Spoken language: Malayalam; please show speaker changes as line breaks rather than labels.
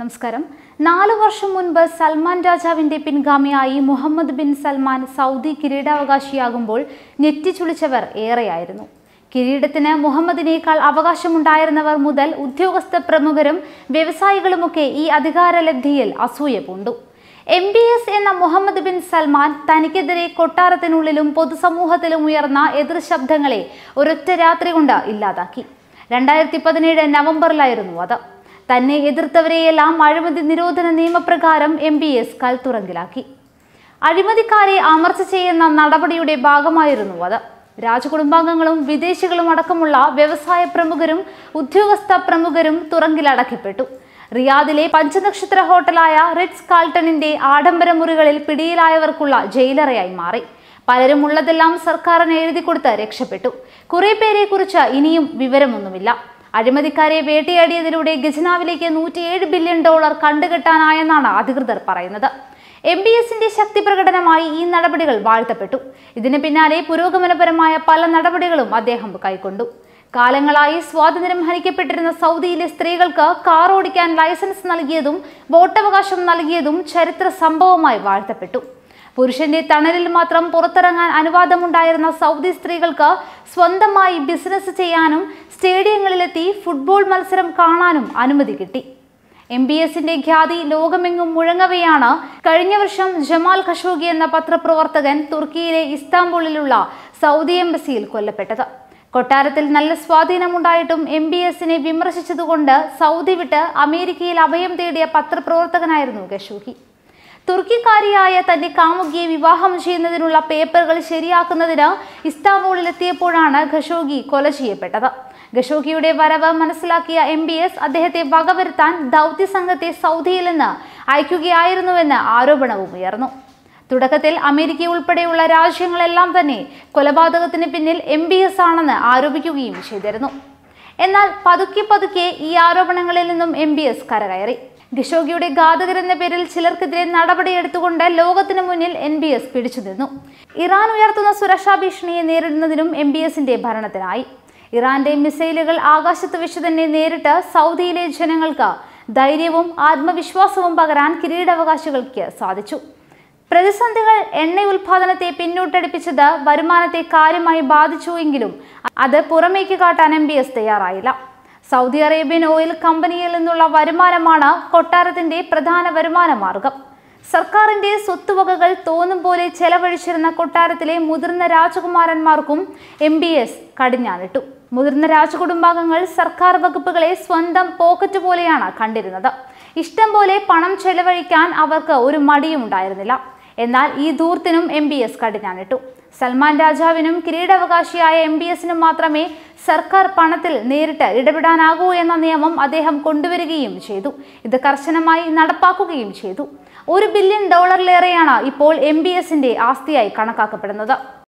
നമസ്കാരം നാലു വർഷം മുൻപ് സൽമാൻ രാജാവിന്റെ പിൻഗാമിയായി മുഹമ്മദ് ബിൻ സൽമാൻ സൗദി കിരീടാവകാശിയാകുമ്പോൾ ഞെറ്റിച്ചുളിച്ചവർ ഏറെയായിരുന്നു കിരീടത്തിന് മുഹമ്മദിനേക്കാൾ അവകാശമുണ്ടായിരുന്നവർ മുതൽ ഉദ്യോഗസ്ഥ പ്രമുഖരും വ്യവസായികളുമൊക്കെ ഈ അധികാരലബ്ധിയിൽ അസൂയ പൂണ്ടു എം ബി എസ് എന്ന മുഹമ്മദ് ബിൻ സൽമാൻ തനിക്കെതിരെ കൊട്ടാരത്തിനുള്ളിലും പൊതുസമൂഹത്തിലും ഉയർന്ന എതിർ ശബ്ദങ്ങളെ ഒരൊറ്റ രാത്രി കൊണ്ട് ഇല്ലാതാക്കി രണ്ടായിരത്തി പതിനേഴ് നവംബറിലായിരുന്നു അത് തന്നെ എതിർത്തവരെയെല്ലാം അഴിമതി നിരോധന നിയമപ്രകാരം എം ബി എസ് കൽത്തുറങ്കിലാക്കി അഴിമതിക്കാരെ അമർച്ച ചെയ്യുന്ന നടപടിയുടെ ഭാഗമായിരുന്നു അത് രാജകുടുംബാംഗങ്ങളും വിദേശികളും അടക്കമുള്ള വ്യവസായ പ്രമുഖരും ഉദ്യോഗസ്ഥ പ്രമുഖരും തുറങ്കിലടക്കപ്പെട്ടു റിയാദിലെ പഞ്ചനക്ഷത്ര ഹോട്ടലായ റിറ്റ്സ് കാൾട്ടണിന്റെ ആഡംബര മുറികളിൽ പിടിയിലായവർക്കുള്ള ജയിലറയായി മാറി പലരും ഉള്ളതെല്ലാം സർക്കാരിന് എഴുതി കൊടുത്ത് രക്ഷപ്പെട്ടു പേരെ പേരെക്കുറിച്ച് ഇനിയും വിവരമൊന്നുമില്ല അഴിമതിക്കാരെ വേട്ടയാടിയതിലൂടെ ഖജനാവിലേക്ക് ഏഴ് ബില്യൺ ഡോളർ കണ്ടുകെട്ടാനായെന്നാണ് അധികൃതർ പറയുന്നത് എം ബി എസിന്റെ ശക്തി പ്രകടനമായി ഈ നടപടികൾ വാഴ്ത്തപ്പെട്ടു ഇതിന് പിന്നാലെ പുരോഗമനപരമായ പല നടപടികളും അദ്ദേഹം കൈക്കൊണ്ടു കാലങ്ങളായി സ്വാതന്ത്ര്യം ഹനിക്കപ്പെട്ടിരുന്ന സൗദിയിലെ സ്ത്രീകൾക്ക് കാർ ഓടിക്കാൻ ലൈസൻസ് നൽകിയതും വോട്ടവകാശം നൽകിയതും ചരിത്ര സംഭവമായി വാഴ്ത്തപ്പെട്ടു പുരുഷന്റെ തണലിൽ മാത്രം പുറത്തിറങ്ങാൻ അനുവാദമുണ്ടായിരുന്ന സൗദി സ്ത്രീകൾക്ക് സ്വന്തമായി ബിസിനസ് ചെയ്യാനും സ്റ്റേഡിയങ്ങളിലെത്തി ഫുട്ബോൾ മത്സരം കാണാനും അനുമതി കിട്ടി എം ബി എസിന്റെ ഖ്യാതി ലോകമെങ്ങും മുഴങ്ങവെയാണ് കഴിഞ്ഞ വർഷം ജമാൽ ഖഷോഗി എന്ന പത്രപ്രവർത്തകൻ തുർക്കിയിലെ ഇസ്താംബുളിലുള്ള സൗദി എംബസിയിൽ കൊല്ലപ്പെട്ടത് കൊട്ടാരത്തിൽ നല്ല സ്വാധീനമുണ്ടായിട്ടും എം ബി എസിനെ വിമർശിച്ചതുകൊണ്ട് സൗദി വിട്ട് അമേരിക്കയിൽ അഭയം തേടിയ പത്രപ്രവർത്തകനായിരുന്നു ഖഷോഗി തുർക്കിക്കാരിയായ തന്റെ കാമുകിയെ വിവാഹം ചെയ്യുന്നതിനുള്ള പേപ്പറുകൾ ശരിയാക്കുന്നതിന് എത്തിയപ്പോഴാണ് ഖഷോഗി കൊല ചെയ്യപ്പെട്ടത് ഖഷോഗിയുടെ വരവ് മനസ്സിലാക്കിയ എം ബി എസ് അദ്ദേഹത്തെ വകവരുത്താൻ ദൗത്യ സംഘത്തെ സൗദിയിൽ നിന്ന് അയക്കുകയായിരുന്നുവെന്ന് ആരോപണവും ഉയർന്നു തുടക്കത്തിൽ അമേരിക്ക ഉൾപ്പെടെയുള്ള രാജ്യങ്ങളെല്ലാം തന്നെ കൊലപാതകത്തിന് പിന്നിൽ എം ബി എസ് ആണെന്ന് ആരോപിക്കുകയും ചെയ്തിരുന്നു എന്നാൽ പതുക്കെ പതുക്കെ ഈ ആരോപണങ്ങളിൽ നിന്നും എം ബി എസ് കരകയറി ഖിഷോഗിയുടെ എന്ന പേരിൽ ചിലർക്കെതിരെ നടപടിയെടുത്തുകൊണ്ട് ലോകത്തിനു മുന്നിൽ എൻ ബി എസ് പിടിച്ചു നിന്നു ഇറാൻ ഉയർത്തുന്ന സുരക്ഷാ ഭീഷണിയെ നേരിടുന്നതിനും എം ബി എസിന്റെ ഭരണത്തിനായി ഇറാന്റെ മിസൈലുകൾ ആകാശത്ത് വെച്ച് തന്നെ നേരിട്ട് സൗദിയിലെ ജനങ്ങൾക്ക് ധൈര്യവും ആത്മവിശ്വാസവും പകരാൻ കിരീടാവകാശികൾക്ക് സാധിച്ചു പ്രതിസന്ധികൾ എണ്ണ ഉൽപാദനത്തെ പിന്നോട്ടടിപ്പിച്ചത് വരുമാനത്തെ കാര്യമായി ബാധിച്ചുവെങ്കിലും അത് പുറമേക്ക് കാട്ടാൻ എം തയ്യാറായില്ല സൗദി അറേബ്യൻ ഓയിൽ കമ്പനിയിൽ നിന്നുള്ള വരുമാനമാണ് കൊട്ടാരത്തിന്റെ പ്രധാന വരുമാന മാർഗം സർക്കാരിന്റെ സ്വത്തുവകകൾ തോന്നും പോലെ ചെലവഴിച്ചിരുന്ന കൊട്ടാരത്തിലെ മുതിർന്ന രാജകുമാരന്മാർക്കും എം ബി എസ് കടിഞ്ഞാനിട്ടു മുതിർന്ന രാജകുടുംബാംഗങ്ങൾ സർക്കാർ വകുപ്പുകളെ സ്വന്തം പോക്കറ്റ് പോലെയാണ് കണ്ടിരുന്നത് ഇഷ്ടം പോലെ പണം ചെലവഴിക്കാൻ അവർക്ക് ഒരു മടിയും ഉണ്ടായിരുന്നില്ല എന്നാൽ ഈ ധൂർത്തിനും എം ബി എസ് കടിഞ്ഞാനിട്ടു സൽമാൻ രാജാവിനും കിരീടാവകാശിയായ എം ബി എസിനും മാത്രമേ സർക്കാർ പണത്തിൽ നേരിട്ട് ഇടപെടാനാകൂ എന്ന നിയമം അദ്ദേഹം കൊണ്ടുവരികയും ചെയ്തു ഇത് കർശനമായി നടപ്പാക്കുകയും ചെയ്തു ഒരു ബില്യൺ ഡോളറിലേറെയാണ് ഇപ്പോൾ എം ബി എസിന്റെ ആസ്തിയായി കണക്കാക്കപ്പെടുന്നത്